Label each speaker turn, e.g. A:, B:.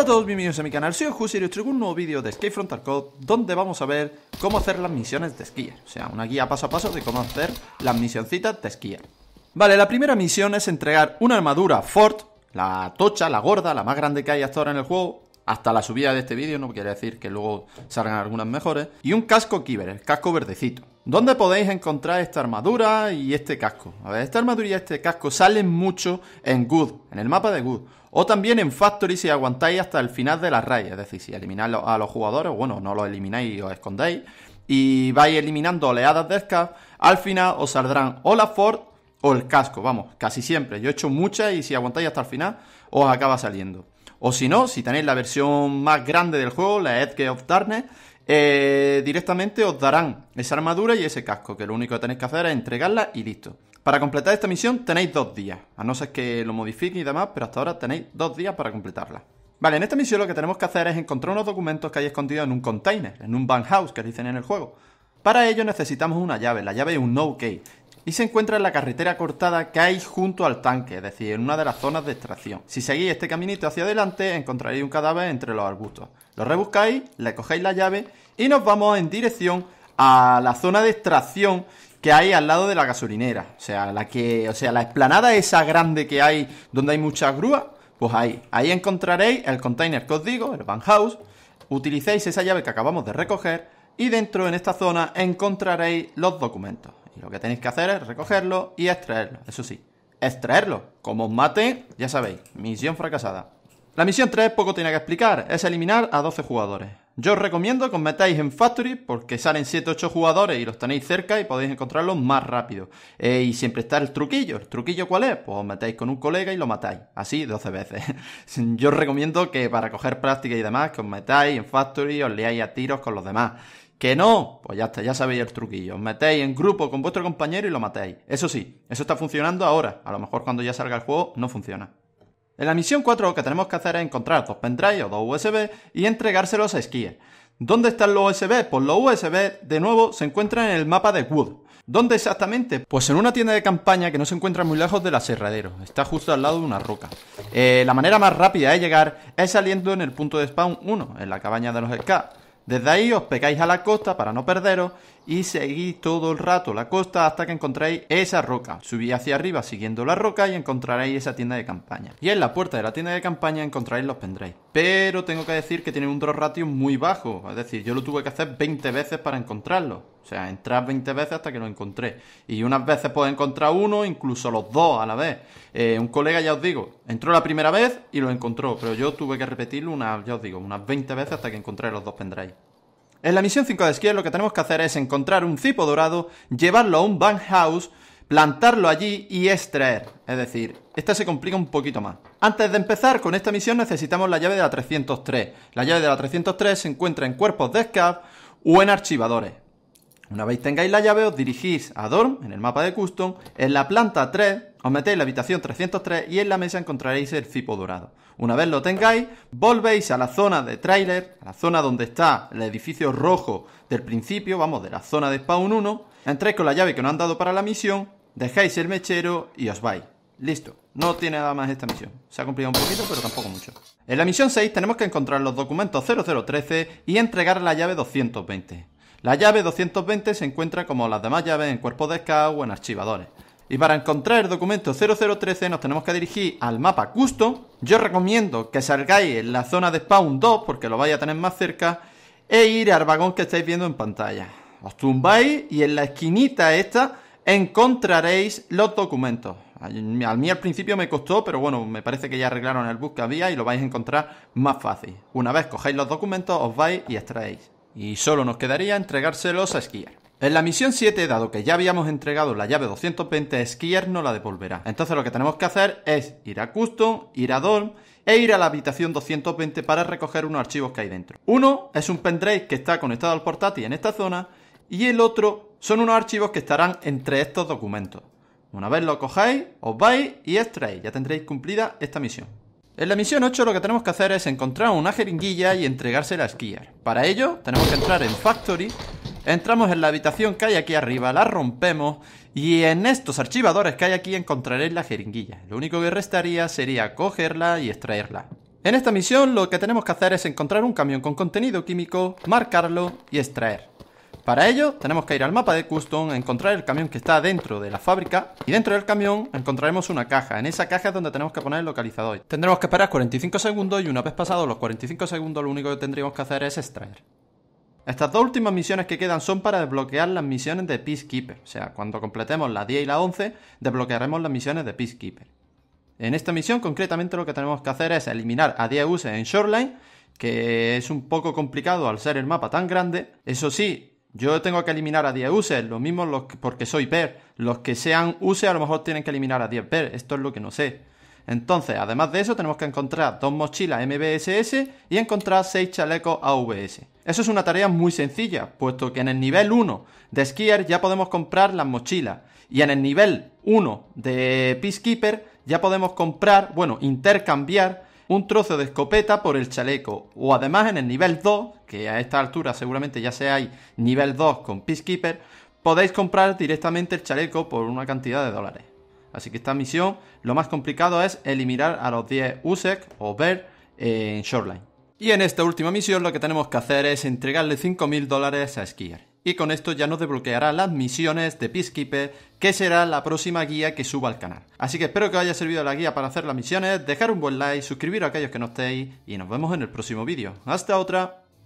A: Hola a todos, bienvenidos a mi canal, soy Jus y os traigo un nuevo vídeo de Escape Frontal donde vamos a ver cómo hacer las misiones de esquí O sea, una guía paso a paso de cómo hacer las misioncitas de esquí Vale, la primera misión es entregar una armadura Ford, la tocha, la gorda, la más grande que hay hasta ahora en el juego hasta la subida de este vídeo, no quiere decir que luego salgan algunas mejores, y un casco Kiber, el casco verdecito. ¿Dónde podéis encontrar esta armadura y este casco? A ver, esta armadura y este casco salen mucho en Good, en el mapa de Good. O también en Factory si aguantáis hasta el final de la raya. Es decir, si elimináis a los jugadores, bueno, no los elimináis y os escondéis. Y vais eliminando oleadas de escas, al final os saldrán o la Ford o el casco. Vamos, casi siempre. Yo he hecho muchas y si aguantáis hasta el final, os acaba saliendo. O si no, si tenéis la versión más grande del juego, la Edge of Darkness eh, directamente os darán esa armadura y ese casco, que lo único que tenéis que hacer es entregarla y listo. Para completar esta misión tenéis dos días, a no ser que lo modifiquen y demás, pero hasta ahora tenéis dos días para completarla. Vale, en esta misión lo que tenemos que hacer es encontrar unos documentos que hay escondidos en un container, en un van house que dicen en el juego. Para ello necesitamos una llave, la llave es un no key, y se encuentra en la carretera cortada que hay junto al tanque, es decir, en una de las zonas de extracción. Si seguís este caminito hacia adelante, encontraréis un cadáver entre los arbustos. Lo rebuscáis, le cogéis la llave y nos vamos en dirección a la zona de extracción que hay al lado de la gasolinera. O sea, la que. O sea, la explanada esa grande que hay donde hay muchas grúas. Pues ahí. Ahí encontraréis el container que os digo, el van house. Utilicéis esa llave que acabamos de recoger. Y dentro en esta zona encontraréis los documentos. Y lo que tenéis que hacer es recogerlo y extraerlo. Eso sí, extraerlo. Como os mate, ya sabéis, misión fracasada. La misión 3 poco tiene que explicar, es eliminar a 12 jugadores. Yo os recomiendo que os metáis en Factory porque salen 7-8 jugadores y los tenéis cerca y podéis encontrarlos más rápido. Eh, y siempre está el truquillo. ¿El truquillo cuál es? Pues os metéis con un colega y lo matáis. Así 12 veces. Yo os recomiendo que para coger práctica y demás, que os metáis en Factory y os leáis a tiros con los demás. ¡Que no! Pues ya está, ya sabéis el truquillo. Os metéis en grupo con vuestro compañero y lo matéis Eso sí, eso está funcionando ahora. A lo mejor cuando ya salga el juego no funciona. En la misión 4 lo que tenemos que hacer es encontrar dos pendrives o dos USB y entregárselos a Skier. ¿Dónde están los USB? Pues los USB de nuevo se encuentran en el mapa de Wood. ¿Dónde exactamente? Pues en una tienda de campaña que no se encuentra muy lejos del aserradero. Está justo al lado de una roca. Eh, la manera más rápida de llegar es saliendo en el punto de spawn 1, en la cabaña de los SK. Desde ahí os pegáis a la costa para no perderos y seguís todo el rato la costa hasta que encontráis esa roca. Subís hacia arriba siguiendo la roca y encontraréis esa tienda de campaña. Y en la puerta de la tienda de campaña encontraréis los pendréis. Pero tengo que decir que tienen un draw ratio muy bajo, es decir, yo lo tuve que hacer 20 veces para encontrarlo. O sea, entrar 20 veces hasta que lo encontré. Y unas veces puedo encontrar uno, incluso los dos a la vez. Eh, un colega, ya os digo, entró la primera vez y lo encontró, pero yo tuve que repetirlo unas, os digo, unas 20 veces hasta que encontré los dos pendrive. En la misión 5 de esquí lo que tenemos que hacer es encontrar un cipo dorado, llevarlo a un bank house, plantarlo allí y extraer. Es decir, esta se complica un poquito más. Antes de empezar con esta misión necesitamos la llave de la 303. La llave de la 303 se encuentra en cuerpos de Scaf o en archivadores. Una vez tengáis la llave, os dirigís a Dorm, en el mapa de Custom, en la planta 3, os metéis la habitación 303 y en la mesa encontraréis el cipo dorado. Una vez lo tengáis, volvéis a la zona de trailer, a la zona donde está el edificio rojo del principio, vamos, de la zona de spawn 1, entráis con la llave que nos han dado para la misión, dejáis el mechero y os vais. Listo, no tiene nada más esta misión. Se ha cumplido un poquito, pero tampoco mucho. En la misión 6 tenemos que encontrar los documentos 0013 y entregar la llave 220. La llave 220 se encuentra como las demás llaves en cuerpos de Scout o en archivadores. Y para encontrar el documento 0013 nos tenemos que dirigir al mapa custom. Yo recomiendo que salgáis en la zona de spawn 2 porque lo vais a tener más cerca e ir al vagón que estáis viendo en pantalla. Os tumbáis y en la esquinita esta encontraréis los documentos. A mí al principio me costó, pero bueno, me parece que ya arreglaron el bus y lo vais a encontrar más fácil. Una vez cogéis los documentos, os vais y extraéis y solo nos quedaría entregárselos a Esquiar. En la misión 7, dado que ya habíamos entregado la llave 220, Skier no la devolverá. Entonces lo que tenemos que hacer es ir a Custom, ir a Dolm e ir a la habitación 220 para recoger unos archivos que hay dentro. Uno es un pendrive que está conectado al portátil en esta zona y el otro son unos archivos que estarán entre estos documentos. Una vez lo cojáis, os vais y extraéis. Ya tendréis cumplida esta misión. En la misión 8 lo que tenemos que hacer es encontrar una jeringuilla y entregársela a Skier. Para ello tenemos que entrar en Factory, entramos en la habitación que hay aquí arriba, la rompemos y en estos archivadores que hay aquí encontraréis la jeringuilla. Lo único que restaría sería cogerla y extraerla. En esta misión lo que tenemos que hacer es encontrar un camión con contenido químico, marcarlo y extraer. Para ello, tenemos que ir al mapa de Custom, encontrar el camión que está dentro de la fábrica y dentro del camión encontraremos una caja. En esa caja es donde tenemos que poner el localizador. Tendremos que esperar 45 segundos y una vez pasados los 45 segundos lo único que tendríamos que hacer es extraer. Estas dos últimas misiones que quedan son para desbloquear las misiones de Peacekeeper, o sea, cuando completemos la 10 y la 11 desbloquearemos las misiones de Peacekeeper. En esta misión concretamente lo que tenemos que hacer es eliminar a 10 en Shoreline, que es un poco complicado al ser el mapa tan grande. Eso sí, yo tengo que eliminar a 10 users, lo mismo los porque soy PER. Los que sean use a lo mejor tienen que eliminar a 10 PER, esto es lo que no sé. Entonces, además de eso, tenemos que encontrar dos mochilas MBSS y encontrar seis chalecos AVS. Eso es una tarea muy sencilla, puesto que en el nivel 1 de Skier ya podemos comprar las mochilas. Y en el nivel 1 de Peacekeeper ya podemos comprar, bueno, intercambiar un trozo de escopeta por el chaleco. O además en el nivel 2, que a esta altura seguramente ya hay nivel 2 con Peacekeeper, podéis comprar directamente el chaleco por una cantidad de dólares. Así que esta misión lo más complicado es eliminar a los 10 USEC o BER en Shoreline. Y en esta última misión lo que tenemos que hacer es entregarle 5.000 dólares a Skier y con esto ya nos desbloqueará las misiones de Peacekeeper, que será la próxima guía que suba al canal. Así que espero que os haya servido la guía para hacer las misiones, dejar un buen like, suscribiros a aquellos que no estéis y nos vemos en el próximo vídeo. ¡Hasta otra!